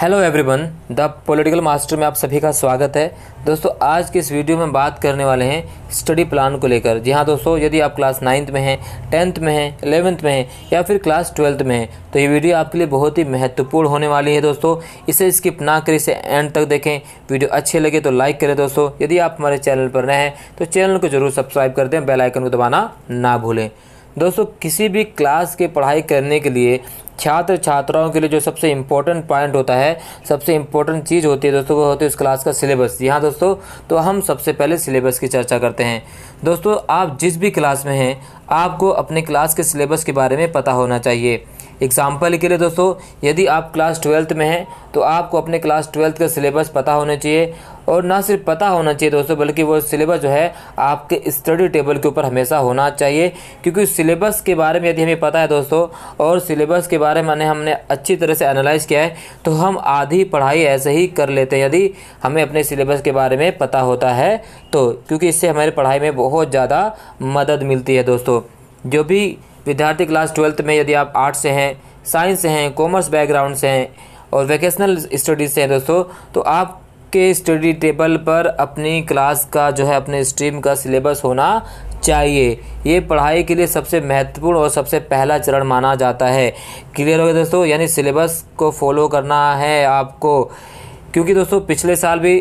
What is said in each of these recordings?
hello everyone the political master में आप सभी का स्वागत है दोस्तों आज के इस वीडियो में बात करने वाले हैं स्टडी प्लान को लेकर जी हाँ दोस्तों यदि आप क्लास नाइन्थ में हैं टेंथ में हैं एलेवेंथ में हैं या फिर क्लास ट्वेल्थ में हैं तो ये वीडियो आपके लिए बहुत ही महत्वपूर्ण होने वाली है दोस्तों इसे स्किप ना करें इसे एंड तक देखें वीडियो अच्छे लगे तो लाइक करें दोस्तों यदि आप हमारे चैनल पर नए हैं तो चैनल को जरूर सब्सक्राइब कर दें बेलाइकन को दबाना ना भूलें दोस्तों किसी भी क्लास की पढ़ाई करने के लिए छात्र छात्राओं के लिए जो सबसे इम्पोर्टेंट पॉइंट होता है सबसे इम्पोर्टेंट चीज़ होती है दोस्तों वो होती है उस क्लास का सिलेबस जी हाँ दोस्तों तो हम सबसे पहले सिलेबस की चर्चा करते हैं दोस्तों आप जिस भी क्लास में हैं आपको अपने क्लास के सिलेबस के बारे में पता होना चाहिए एग्ज़ाम्पल के लिए दोस्तों यदि आप क्लास ट्वेल्थ में हैं तो आपको अपने क्लास ट्वेल्थ का सिलेबस पता होना चाहिए और ना सिर्फ पता होना चाहिए दोस्तों बल्कि वो सिलेबस जो है आपके स्टडी टेबल के ऊपर हमेशा होना चाहिए क्योंकि सिलेबस के बारे में यदि हमें पता है दोस्तों और सिलेबस के बारे में हमने अच्छी तरह से एनालाइज किया है तो हम आधी पढ़ाई ऐसे ही कर लेते हैं यदि हमें अपने सिलेबस के बारे में पता होता है तो क्योंकि इससे हमारी पढ़ाई में बहुत ज़्यादा मदद मिलती है दोस्तों जो भी विद्यार्थी क्लास ट्वेल्थ में यदि आप आर्ट्स से हैं साइंस से हैं कॉमर्स बैकग्राउंड से हैं और वैकेशनल स्टडीज़ से हैं दोस्तों तो आप के स्टडी टेबल पर अपनी क्लास का जो है अपने स्ट्रीम का सिलेबस होना चाहिए ये पढ़ाई के लिए सबसे महत्वपूर्ण और सबसे पहला चरण माना जाता है क्लियर हो गया दोस्तों यानी सिलेबस को फॉलो करना है आपको क्योंकि दोस्तों पिछले साल भी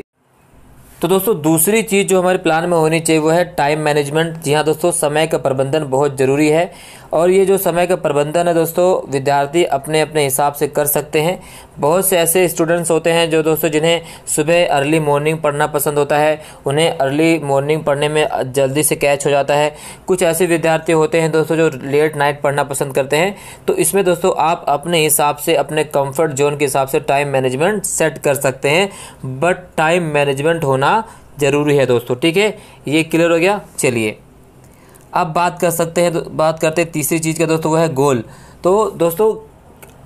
तो दोस्तों दूसरी चीज़ जो हमारे प्लान में होनी चाहिए वो है टाइम मैनेजमेंट जी हाँ दोस्तों समय का प्रबंधन बहुत ज़रूरी है और ये जो समय का प्रबंधन है दोस्तों विद्यार्थी अपने अपने हिसाब से कर सकते हैं बहुत से ऐसे स्टूडेंट्स होते हैं जो दोस्तों जिन्हें सुबह अर्ली मॉर्निंग पढ़ना पसंद होता है उन्हें अर्ली मॉर्निंग पढ़ने में जल्दी से कैच हो जाता है कुछ ऐसे विद्यार्थी होते हैं दोस्तों जो लेट नाइट पढ़ना पसंद करते हैं तो इसमें दोस्तों आप अपने हिसाब से अपने कम्फर्ट जोन के हिसाब से टाइम मैनेजमेंट सेट कर सकते हैं बट टाइम मैनेजमेंट होना ज़रूरी है दोस्तों ठीक है ये क्लियर हो गया चलिए अब बात कर सकते हैं बात करते हैं तीसरी चीज़ का दोस्तों वो है गोल तो दोस्तों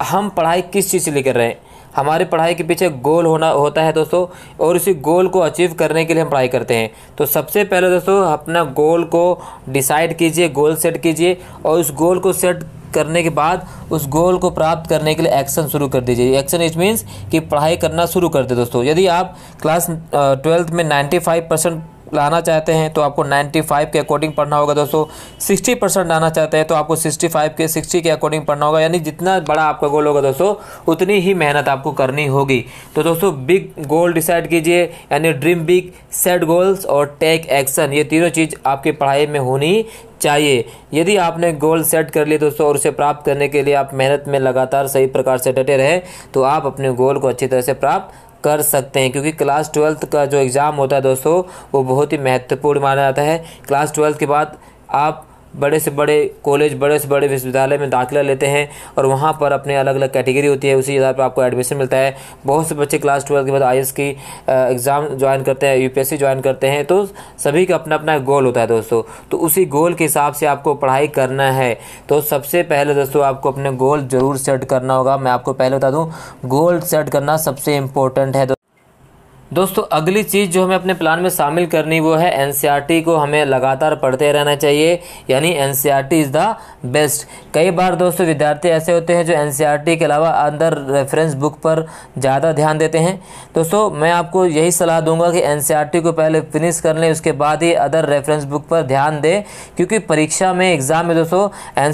हम पढ़ाई किस चीज़ से लेकर रहे हैं हमारे पढ़ाई के पीछे गोल होना होता है दोस्तों और उसी गोल को अचीव करने के लिए हम पढ़ाई करते हैं तो सबसे पहले दोस्तों अपना गोल को डिसाइड कीजिए गोल सेट कीजिए और उस गोल को सेट करने के बाद उस गोल को प्राप्त करने के लिए एक्शन शुरू कर दीजिए एक्शन इट मीन्स कि पढ़ाई करना शुरू कर दे दोस्तों यदि आप क्लास ट्वेल्थ में नाइन्टी फाइव परसेंट लाना चाहते हैं तो आपको 95 के अकॉर्डिंग पढ़ना होगा दोस्तों 60 परसेंट लाना चाहते हैं तो आपको 65 के 60 के अकॉर्डिंग पढ़ना होगा यानी जितना बड़ा आपका गोल होगा दोस्तों उतनी ही मेहनत आपको करनी होगी तो दोस्तों बिग गोल डिसाइड कीजिए यानी ड्रीम बिग सेट गोल्स और टेक एक्शन ये तीनों चीज़ आपकी पढ़ाई में होनी चाहिए यदि आपने गोल सेट कर लिए दोस्तों और उसे प्राप्त करने के लिए आप मेहनत में लगातार सही प्रकार से डटे रहें तो आप अपने गोल को अच्छी तरह से प्राप्त कर सकते हैं क्योंकि क्लास ट्वेल्थ का जो एग्ज़ाम होता है दोस्तों वो बहुत ही महत्वपूर्ण माना जाता है क्लास ट्वेल्थ के बाद आप बड़े से बड़े कॉलेज बड़े से बड़े विश्वविद्यालय में दाखिला लेते हैं और वहाँ पर अपने अलग अलग कैटेगरी होती है उसी आधार पर आपको एडमिशन मिलता है बहुत से बच्चे क्लास ट्वेल्थ के बाद आई की एग्ज़ाम ज्वाइन करते हैं यूपीएससी ज्वाइन करते हैं तो सभी का अपना अपना गोल होता है दोस्तों तो उसी गोल के हिसाब से आपको पढ़ाई करना है तो सबसे पहले दोस्तों आपको अपने गोल ज़रूर सेट करना होगा मैं आपको पहले बता दूँ गोल सेट करना सबसे इम्पोर्टेंट है दोस्तों अगली चीज़ जो हमें अपने प्लान में शामिल करनी वो है एन e को हमें लगातार पढ़ते रहना चाहिए यानी एन इज़ द बेस्ट कई बार दोस्तों विद्यार्थी ऐसे होते हैं जो एन e के अलावा अंदर रेफरेंस बुक पर ज़्यादा ध्यान देते हैं दोस्तों मैं आपको यही सलाह दूंगा कि एन e को पहले फिनिश कर लें उसके बाद ही अदर रेफरेंस बुक पर ध्यान दें क्योंकि परीक्षा में एग्ज़ाम में दोस्तों एन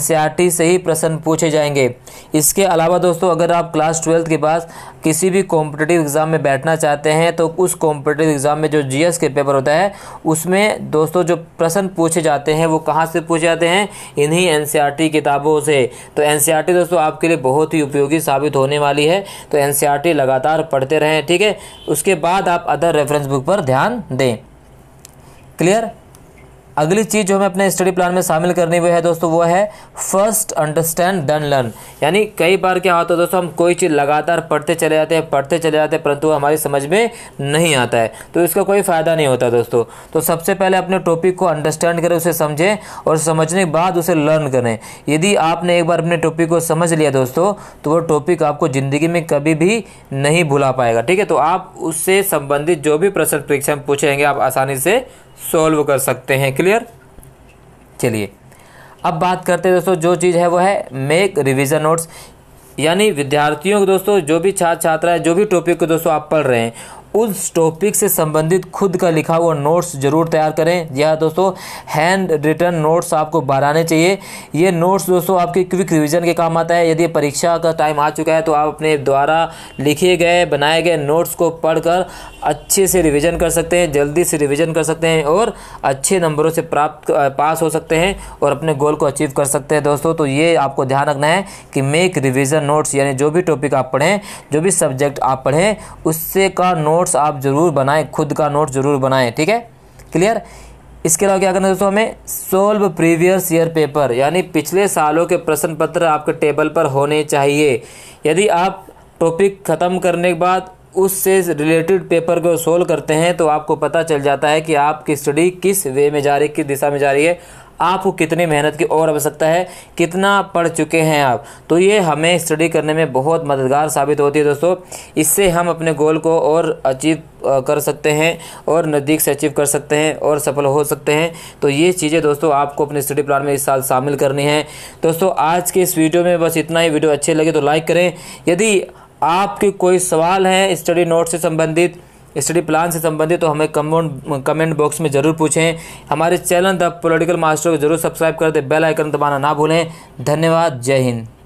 से ही प्रश्न पूछे जाएंगे इसके अलावा दोस्तों अगर आप क्लास ट्वेल्थ के पास किसी भी कॉम्पिटेटिव एग्ज़ाम में बैठना चाहते हैं तो तो उस कॉम्पिटेटिव एग्ज़ाम में जो जी के पेपर होता है उसमें दोस्तों जो प्रश्न पूछे जाते हैं वो कहाँ से पूछे जाते हैं इन्हीं एन e किताबों से तो एन e दोस्तों आपके लिए बहुत ही उपयोगी साबित होने वाली है तो एन e लगातार पढ़ते रहें ठीक है उसके बाद आप अदर रेफरेंस बुक पर ध्यान दें क्लियर अगली चीज़ जो हमें अपने स्टडी प्लान में शामिल करनी हुई है दोस्तों वो है फर्स्ट अंडरस्टैंड देन लर्न यानी कई बार क्या होता है दोस्तों हम कोई चीज़ लगातार पढ़ते चले जाते हैं पढ़ते चले जाते हैं परंतु हमारी समझ में नहीं आता है तो इसका कोई फ़ायदा नहीं होता दोस्तों तो सबसे पहले अपने टॉपिक को अंडरस्टैंड करें उसे समझें और समझने के बाद उसे लर्न करें यदि आपने एक बार अपने टॉपिक को समझ लिया दोस्तों तो वो टॉपिक आपको ज़िंदगी में कभी भी नहीं भुला पाएगा ठीक है तो आप उससे संबंधित जो भी प्रश्न परीक्षा में पूछेंगे आप आसानी से सॉल्व कर सकते हैं क्लियर चलिए अब बात करते हैं दोस्तों जो चीज़ है वो है मेक रिविज़न नोट्स यानी विद्यार्थियों को दोस्तों जो भी छात्र छात्रा है जो भी टॉपिक को दोस्तों आप पढ़ रहे हैं उस टॉपिक से संबंधित खुद का लिखा हुआ नोट्स ज़रूर तैयार करें यह हाँ दोस्तों हैंड रिटर्न नोट्स आपको बनाने चाहिए ये नोट्स दोस्तों आपके क्विक रिविज़न के काम आता है यदि परीक्षा का टाइम आ चुका है तो आप अपने द्वारा लिखे गए बनाए गए नोट्स को पढ़कर अच्छे से रिविज़न कर सकते हैं जल्दी से रिविज़न कर सकते हैं और अच्छे नंबरों से प्राप्त पास हो सकते हैं और अपने गोल को अचीव कर सकते हैं दोस्तों तो ये आपको ध्यान रखना है कि मेक रिविज़न नोट्स यानी जो भी टॉपिक आप पढ़ें जो भी सब्जेक्ट आप पढ़ें उससे का नोट नोट्स आप ज़रूर बनाएं खुद का नोट ज़रूर बनाएं ठीक है क्लियर इसके अलावा क्या करना है दोस्तों हमें सोल्व प्रीवियस ईयर पेपर यानी पिछले सालों के प्रश्न पत्र आपके टेबल पर होने चाहिए यदि आप टॉपिक ख़त्म करने के बाद उससे रिलेटेड पेपर को सोल्व करते हैं तो आपको पता चल जाता है कि आपकी स्टडी किस वे में जा रही है किस दिशा में जा रही है आपको कितनी मेहनत की और आवश्यकता है कितना पढ़ चुके हैं आप तो ये हमें स्टडी करने में बहुत मददगार साबित होती है दोस्तों इससे हम अपने गोल को और अचीव कर सकते हैं और नज़दीक से अचीव कर सकते हैं और सफल हो सकते हैं तो ये चीज़ें दोस्तों आपको अपने स्टडी प्लान में इस साल शामिल करनी है दोस्तों आज के इस वीडियो में बस इतना ही वीडियो अच्छे लगे तो लाइक करें यदि आपके कोई सवाल हैं स्टडी नोट से संबंधित स्टडी प्लान से संबंधित तो हमें कमेंट कमेंट बॉक्स में ज़रूर पूछें हमारे चैनल द पॉलिटिकल मास्टर को जरूर सब्सक्राइब कर दें बेल आइकन दबाना ना भूलें धन्यवाद जय हिंद